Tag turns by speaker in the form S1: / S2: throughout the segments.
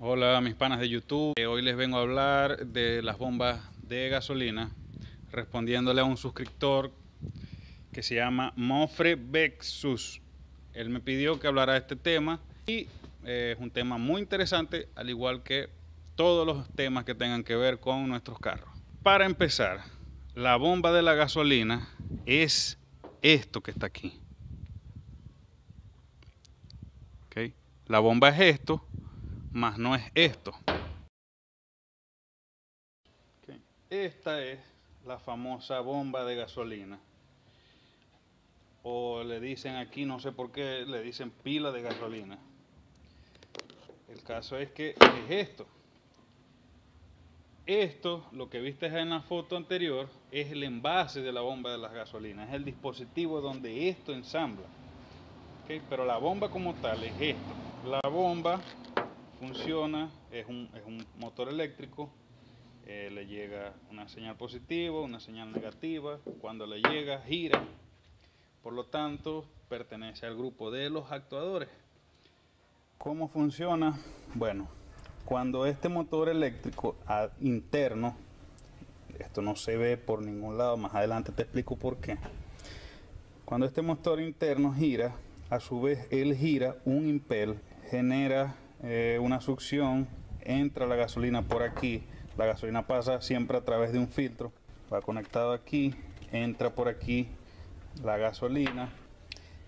S1: Hola mis panas de YouTube, eh, hoy les vengo a hablar de las bombas de gasolina respondiéndole a un suscriptor que se llama Mofre Bexus. Él me pidió que hablara de este tema y eh, es un tema muy interesante al igual que todos los temas que tengan que ver con nuestros carros. Para empezar, la bomba de la gasolina es esto que está aquí. La bomba es esto más no es esto. Esta es la famosa bomba de gasolina. O le dicen aquí, no sé por qué, le dicen pila de gasolina. El caso es que es esto. Esto, lo que viste en la foto anterior, es el envase de la bomba de las gasolinas, es el dispositivo donde esto ensambla. pero la bomba como tal es esto. La bomba funciona, es un, motor eléctrico, eh, le llega una señal positiva, una señal negativa, cuando le llega gira, por lo tanto pertenece al grupo de los actuadores. ¿Cómo funciona? Bueno, cuando este motor eléctrico interno, esto no se ve por ningún lado, más adelante te explico por qué, cuando este motor interno gira, a su vez él gira un impel, genera eh, una succión, entra la gasolina por aquí, la gasolina pasa siempre a través de un filtro, va conectado aquí, entra por aquí la gasolina,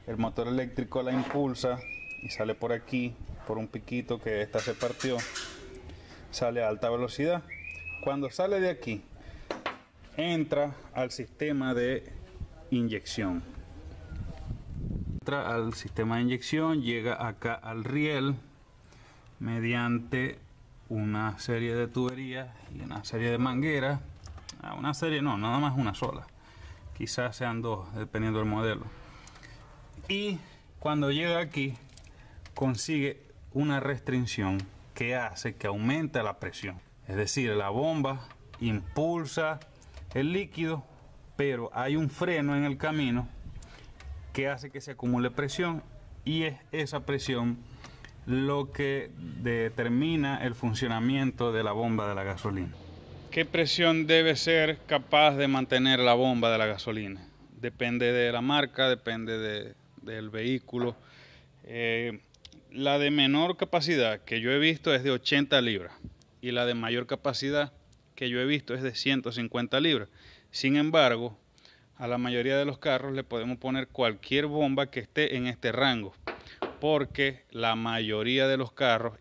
S1: el motor eléctrico la impulsa y sale por aquí, por un piquito que esta se partió, sale a alta velocidad. Cuando sale de aquí, entra al sistema de inyección. Entra al sistema de inyección, llega acá al riel, mediante una serie de tuberías y una serie de mangueras ah, una serie no, nada más una sola quizás sean dos, dependiendo del modelo y cuando llega aquí consigue una restricción que hace que aumente la presión es decir, la bomba impulsa el líquido pero hay un freno en el camino que hace que se acumule presión y es esa presión lo que determina el funcionamiento de la bomba de la gasolina. ¿Qué presión debe ser capaz de mantener la bomba de la gasolina? Depende de la marca, depende del vehículo. Eh, la de menor capacidad que yo he visto es de 80 libras y la de mayor capacidad que yo he visto es de 150 libras. Sin embargo, a la mayoría de los carros le podemos poner cualquier bomba que esté en este rango porque la mayoría de los carros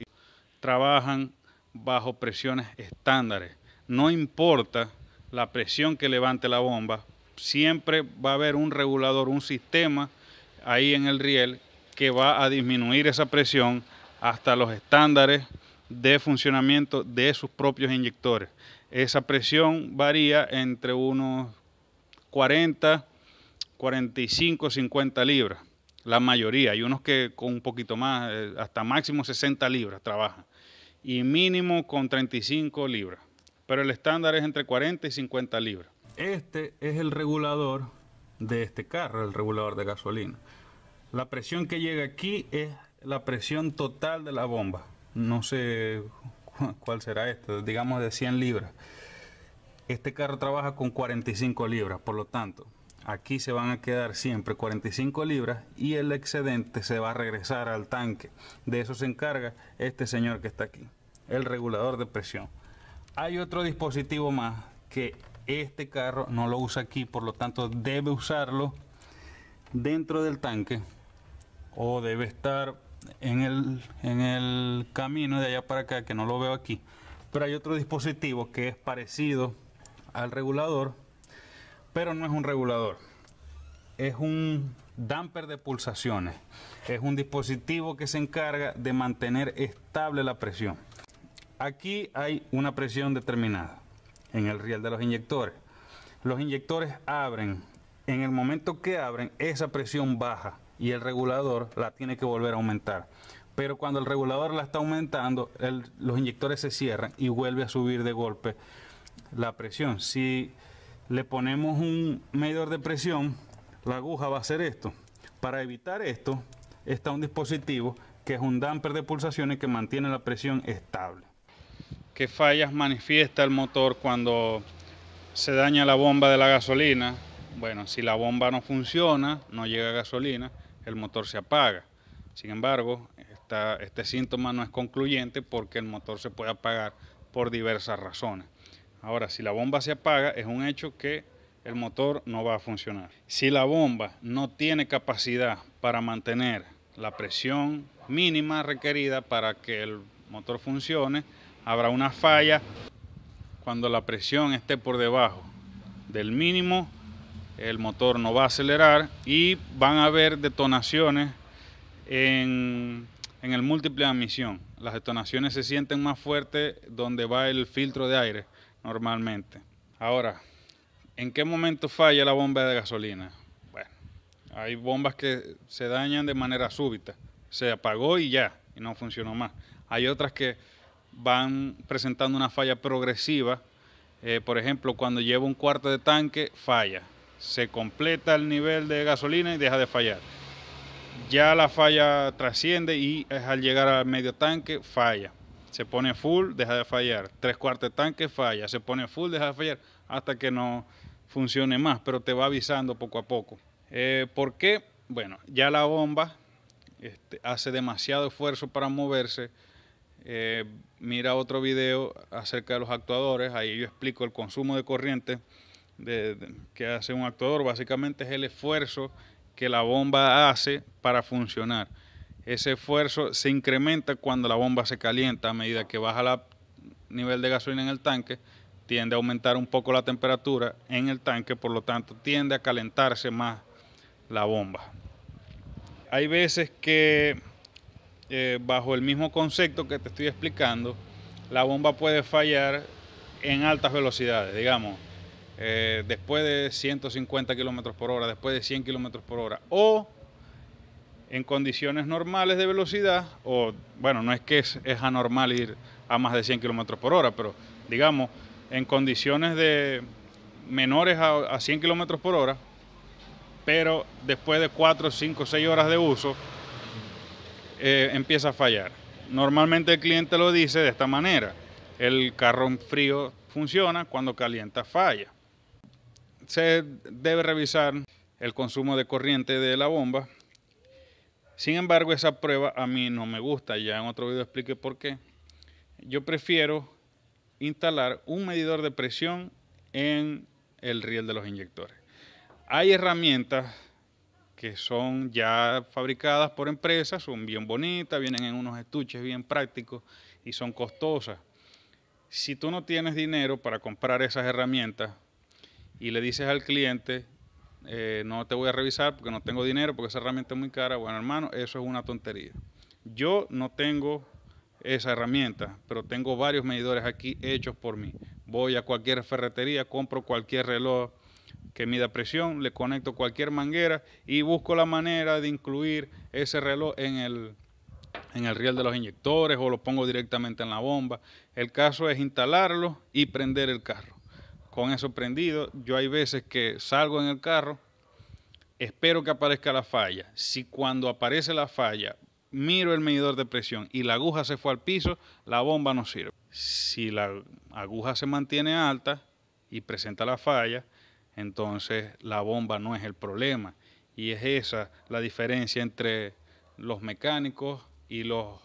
S1: trabajan bajo presiones estándares. No importa la presión que levante la bomba, siempre va a haber un regulador, un sistema ahí en el riel que va a disminuir esa presión hasta los estándares de funcionamiento de sus propios inyectores. Esa presión varía entre unos 40, 45, 50 libras la mayoría. Hay unos que con un poquito más, eh, hasta máximo 60 libras trabajan y mínimo con 35 libras, pero el estándar es entre 40 y 50 libras. Este es el regulador de este carro, el regulador de gasolina. La presión que llega aquí es la presión total de la bomba. No sé cuál será esto. digamos de 100 libras. Este carro trabaja con 45 libras, por lo tanto, Aquí se van a quedar siempre 45 libras y el excedente se va a regresar al tanque. De eso se encarga este señor que está aquí, el regulador de presión. Hay otro dispositivo más que este carro no lo usa aquí, por lo tanto debe usarlo dentro del tanque o debe estar en el, camino de allá para acá que no lo veo aquí pero hay otro dispositivo que es parecido al regulador pero no es un regulador. Es un damper de pulsaciones. Es un dispositivo que se encarga de mantener estable la presión. Aquí hay una presión determinada en el riel de los inyectores. Los inyectores abren. En el momento que abren, esa presión baja y el regulador la tiene que volver a aumentar. Pero cuando el regulador la está aumentando, los inyectores se cierran y vuelve a subir de golpe la presión. Si le ponemos un medidor de presión, la aguja va a hacer esto. Para evitar esto, está un dispositivo que es un damper de pulsaciones que mantiene la presión estable. ¿Qué fallas manifiesta el motor cuando se daña la bomba de la gasolina? Bueno, si la bomba no funciona, no llega gasolina, el motor se apaga. Sin embargo, este síntoma no es concluyente porque el motor se puede apagar por diversas razones. Ahora, si la bomba se apaga, es un hecho que el motor no va a funcionar. Si la bomba no tiene capacidad para mantener la presión mínima requerida para que el motor funcione, habrá una falla. Cuando la presión esté por debajo del mínimo, el motor no va a acelerar y van a haber detonaciones en, el múltiple admisión. Las detonaciones se sienten más fuertes donde va el filtro de aire normalmente. Ahora, ¿en qué momento falla la bomba de gasolina? Bueno, hay bombas que se dañan de manera súbita. Se apagó y ya, y no funcionó más. Hay otras que van presentando una falla progresiva. Eh, por ejemplo, cuando lleva un cuarto de tanque, falla. Se completa el nivel de gasolina y deja de fallar. Ya la falla trasciende y al llegar al medio tanque, falla se pone full, deja de fallar, tres cuartos de tanque falla, se pone full, deja de fallar, hasta que no funcione más, pero te va avisando poco a poco. Eh, ¿Por qué? Bueno, ya la bomba este, hace demasiado esfuerzo para moverse. Eh, mira otro video acerca de los actuadores, ahí yo explico el consumo de corriente que hace un actuador, básicamente es el esfuerzo que la bomba hace para funcionar. Ese esfuerzo se incrementa cuando la bomba se calienta a medida que baja el nivel de gasolina en el tanque, tiende a aumentar un poco la temperatura en el tanque, por lo tanto tiende a calentarse más la bomba. Hay veces que eh, bajo el mismo concepto que te estoy explicando, la bomba puede fallar en altas velocidades, digamos, eh, después de 150 kilómetros por hora, después de 100 kilómetros por hora, o en condiciones normales de velocidad, o bueno, no es que es, anormal ir a más de 100 kilómetros por hora, pero digamos, en condiciones de menores a, 100 kilómetros por hora, pero después de 4, 5, 6 horas de uso, eh, empieza a fallar. Normalmente el cliente lo dice de esta manera, el carro en frío funciona, cuando calienta falla. Se debe revisar el consumo de corriente de la bomba sin embargo, esa prueba a mí no me gusta. Ya en otro video expliqué por qué. Yo prefiero instalar un medidor de presión en el riel de los inyectores. Hay herramientas que son ya fabricadas por empresas, son bien bonitas, vienen en unos estuches bien prácticos y son costosas. Si tú no tienes dinero para comprar esas herramientas y le dices al cliente, eh, no te voy a revisar porque no tengo dinero, porque esa herramienta es muy cara. Bueno, hermano, eso es una tontería. Yo no tengo esa herramienta, pero tengo varios medidores aquí hechos por mí. Voy a cualquier ferretería, compro cualquier reloj que mida presión, le conecto cualquier manguera y busco la manera de incluir ese reloj en el, en el riel de los inyectores o lo pongo directamente en la bomba. El caso es instalarlo y prender el carro. Con eso prendido, yo hay veces que salgo en el carro espero que aparezca la falla. Si cuando aparece la falla, miro el medidor de presión y la aguja se fue al piso, la bomba no sirve. Si la aguja se mantiene alta y presenta la falla, entonces la bomba no es el problema. Y es esa la diferencia entre los mecánicos y los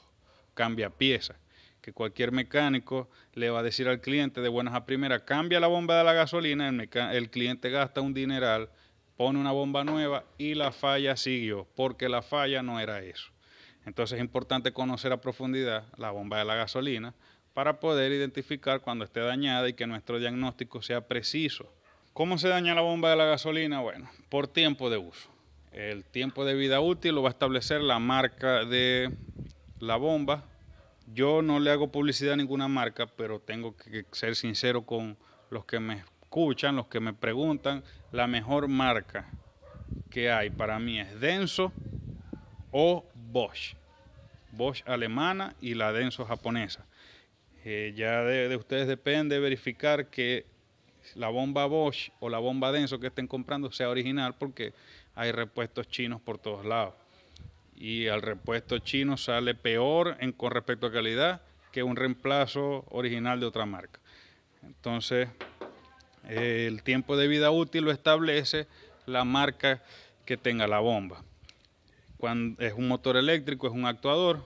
S1: cambia piezas. Que cualquier mecánico le va a decir al cliente de buenas a primeras, cambia la bomba de la gasolina, el cliente gasta un dineral, pone una bomba nueva y la falla siguió, porque la falla no era eso. Entonces es importante conocer a profundidad la bomba de la gasolina para poder identificar cuando esté dañada y que nuestro diagnóstico sea preciso. ¿Cómo se daña la bomba de la gasolina? Bueno, por tiempo de uso. El tiempo de vida útil lo va a establecer la marca de la bomba. Yo no le hago publicidad a ninguna marca, pero tengo que ser sincero con los que me escuchan, los que me preguntan, la mejor marca que hay para mí es Denso o Bosch. Bosch alemana y la Denso japonesa. Eh, ya de, ustedes depende verificar que la bomba Bosch o la bomba Denso que estén comprando sea original porque hay repuestos chinos por todos lados. Y al repuesto chino sale peor en, con respecto a calidad que un reemplazo original de otra marca. Entonces, el tiempo de vida útil lo establece la marca que tenga la bomba. Cuando es un motor eléctrico, es un actuador,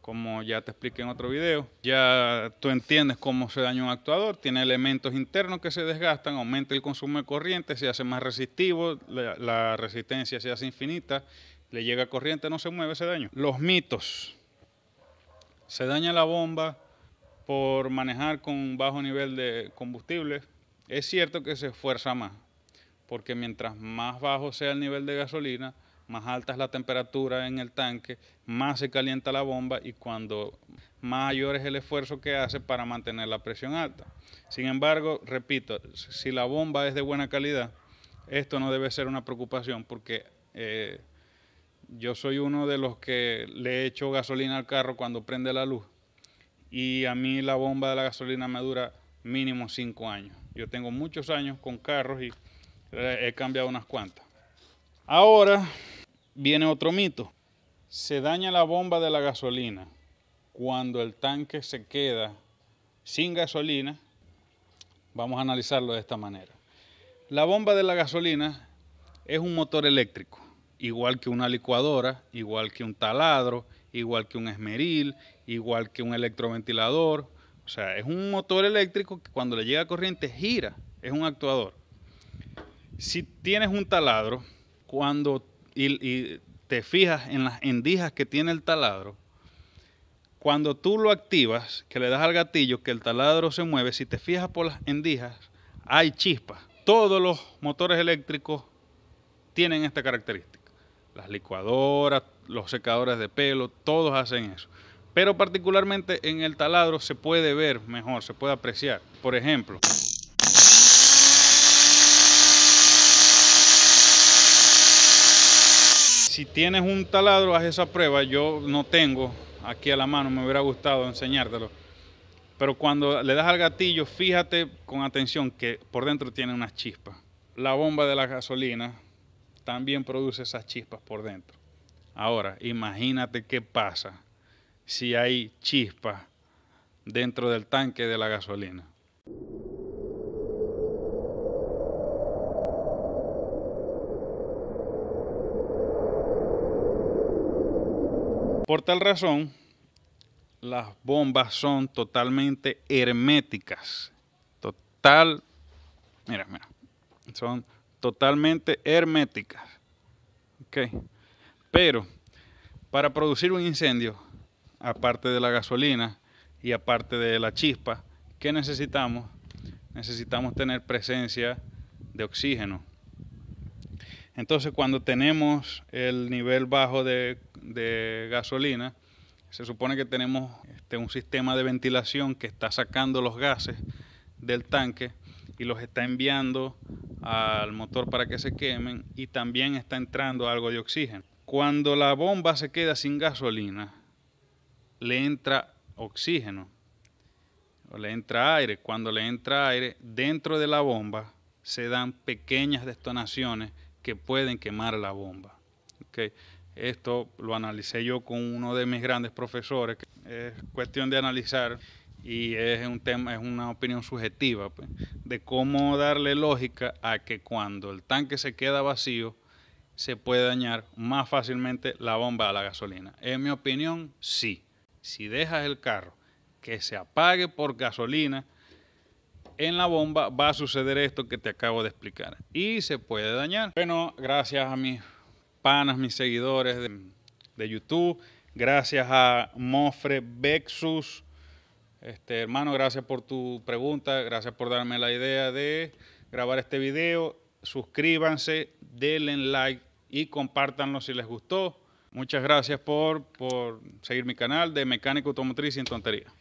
S1: como ya te expliqué en otro video. Ya tú entiendes cómo se daña un actuador, tiene elementos internos que se desgastan, aumenta el consumo de corriente, se hace más resistivo, la, resistencia se hace infinita, le llega corriente, no se mueve, se daño. Los mitos. Se daña la bomba por manejar con un bajo nivel de combustible, es cierto que se esfuerza más, porque mientras más bajo sea el nivel de gasolina, más alta es la temperatura en el tanque, más se calienta la bomba y cuando mayor es el esfuerzo que hace para mantener la presión alta. Sin embargo, repito, si la bomba es de buena calidad, esto no debe ser una preocupación porque eh, yo soy uno de los que le echo gasolina al carro cuando prende la luz y a mí la bomba de la gasolina me dura mínimo cinco años. Yo tengo muchos años con carros y eh, he cambiado unas cuantas. Ahora viene otro mito. Se daña la bomba de la gasolina cuando el tanque se queda sin gasolina. Vamos a analizarlo de esta manera. La bomba de la gasolina es un motor eléctrico, igual que una licuadora, igual que un taladro, igual que un esmeril, igual que un electroventilador, o sea, es un motor eléctrico que cuando le llega corriente gira, es un actuador. Si tienes un taladro, cuando y, te fijas en las endijas que tiene el taladro, cuando tú lo activas, que le das al gatillo, que el taladro se mueve, si te fijas por las endijas, hay chispas. Todos los motores eléctricos tienen esta característica. Las licuadoras, los secadores de pelo, todos hacen eso pero particularmente en el taladro se puede ver mejor, se puede apreciar. Por ejemplo, si tienes un taladro, haz esa prueba. Yo no tengo aquí a la mano, me hubiera gustado enseñártelo. Pero cuando le das al gatillo, fíjate con atención que por dentro tiene unas chispas. La bomba de la gasolina también produce esas chispas por dentro. Ahora, imagínate qué pasa si hay chispa dentro del tanque de la gasolina. Por tal razón, las bombas son totalmente herméticas. Total. Mira, mira. Son totalmente herméticas. Ok. Pero para producir un incendio aparte de la gasolina y aparte de la chispa, ¿qué necesitamos? Necesitamos tener presencia de oxígeno. Entonces cuando tenemos el nivel bajo de, gasolina, se supone que tenemos este, un sistema de ventilación que está sacando los gases del tanque y los está enviando al motor para que se quemen y también está entrando algo de oxígeno. Cuando la bomba se queda sin gasolina, le entra oxígeno o le entra aire. Cuando le entra aire, dentro de la bomba se dan pequeñas detonaciones que pueden quemar la bomba. Esto lo analicé yo con uno de mis grandes profesores. Es cuestión de analizar y es un tema, es una opinión subjetiva pues, de cómo darle lógica a que cuando el tanque se queda vacío se puede dañar más fácilmente la bomba a la gasolina. En mi opinión, sí si dejas el carro que se apague por gasolina en la bomba, va a suceder esto que te acabo de explicar y se puede dañar. Bueno, gracias a mis panas, mis seguidores de, YouTube, gracias a Mofre Bexus, Este, hermano, gracias por tu pregunta, gracias por darme la idea de grabar este video. Suscríbanse, denle like y compártanlo si les gustó. Muchas gracias por, por seguir mi canal de Mecánico Automotriz sin Tontería.